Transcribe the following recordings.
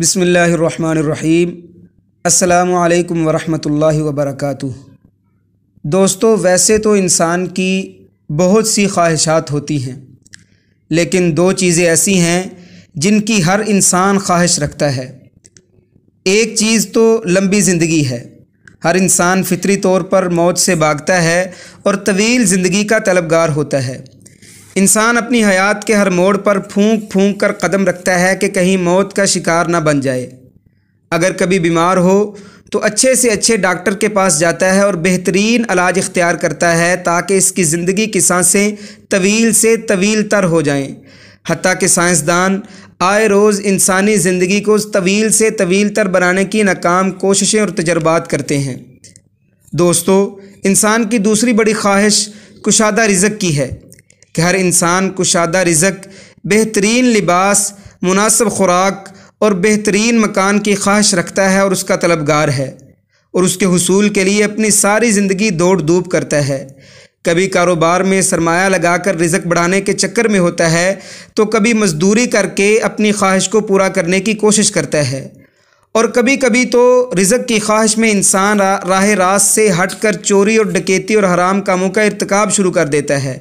بسم اللہ الرحمن الرحیم السلام علیکم ورحمۃ اللہ وبرکاتہ دوستو ویسے تو انسان کی بہت سی خواہشات ہوتی ہیں لیکن دو چیزیں ایسی ہیں جن کی ہر انسان خواہش رکھتا ہے ایک چیز تو لمبی زندگی ہے ہر انسان فطری طور پر موت سے بھاگتا ہے اور طویل زندگی کا طلبگار ہوتا ہے انسان اپنی حیات کے ہر موڑ پر پھونک پھونک کر قدم رکھتا ہے کہ کہیں موت کا شکار نہ بن جائے اگر کبھی بیمار ہو تو اچھے سے اچھے ڈاکٹر کے پاس جاتا ہے اور بہترین علاج اختیار کرتا ہے تاکہ اس کی زندگی کی سانسیں طویل سے طویل تر ہو جائیں حتیٰ کہ سائنسدان آئے روز انسانی زندگی کو طویل سے طویل تر بنانے کی ناکام کوششیں اور تجربات کرتے ہیں دوستو انسان کی دوسری بڑی خواہش کشادہ رزق کی ہے کہ ہر انسان کشادہ رزق بہترین لباس مناسب خوراک اور بہترین مکان کی خواہش رکھتا ہے اور اس کا طلبگار ہے اور اس کے حصول کے لیے اپنی ساری زندگی دوڑ دھوپ کرتا ہے کبھی کاروبار میں سرمایہ لگا کر رزق بڑھانے کے چکر میں ہوتا ہے تو کبھی مزدوری کر کے اپنی خواہش کو پورا کرنے کی کوشش کرتا ہے اور کبھی کبھی تو رزق کی خواہش میں انسان راہ راست سے ہٹ کر چوری اور ڈکیتی اور حرام کاموں کا ارتکاب شروع کر دیتا ہے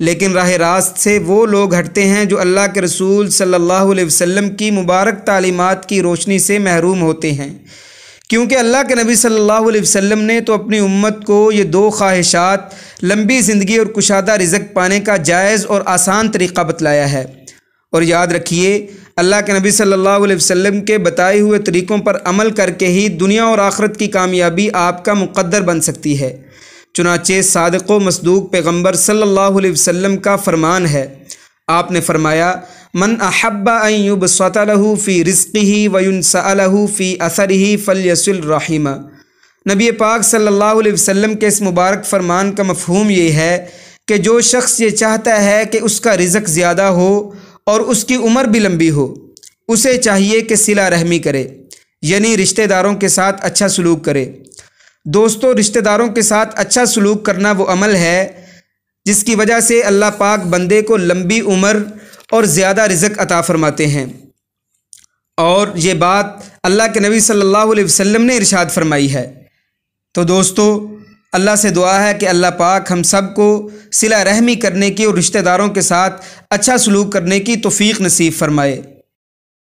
لیکن راہ راست سے وہ لوگ ہٹتے ہیں جو اللہ کے رسول صلی اللہ علیہ وسلم کی مبارک تعلیمات کی روشنی سے محروم ہوتے ہیں کیونکہ اللہ کے نبی صلی اللہ علیہ وسلم نے تو اپنی امت کو یہ دو خواہشات لمبی زندگی اور کشادہ رزق پانے کا جائز اور آسان طریقہ بتلایا ہے اور یاد رکھیے اللہ کے نبی صلی اللہ علیہ وسلم کے بتائے ہوئے طریقوں پر عمل کر کے ہی دنیا اور آخرت کی کامیابی آپ کا مقدر بن سکتی ہے چنانچہ صادق و مصدوق پیغمبر صلی اللہ علیہ وسلم کا فرمان ہے آپ نے فرمایا من احباس الحفی رسقی وعین صحفی عصر ہی فل یس الرحیمہ نبی پاک صلی اللہ علیہ وسلم کے اس مبارک فرمان کا مفہوم یہ ہے کہ جو شخص یہ چاہتا ہے کہ اس کا رزق زیادہ ہو اور اس کی عمر بھی لمبی ہو اسے چاہیے کہ سلا رحمی کرے یعنی رشتہ داروں کے ساتھ اچھا سلوک کرے دوستوں رشتہ داروں کے ساتھ اچھا سلوک کرنا وہ عمل ہے جس کی وجہ سے اللہ پاک بندے کو لمبی عمر اور زیادہ رزق عطا فرماتے ہیں اور یہ بات اللہ کے نبی صلی اللہ علیہ وسلم نے ارشاد فرمائی ہے تو دوستو اللہ سے دعا ہے کہ اللہ پاک ہم سب کو صلہ رحمی کرنے کی اور رشتہ داروں کے ساتھ اچھا سلوک کرنے کی توفیق نصیب فرمائے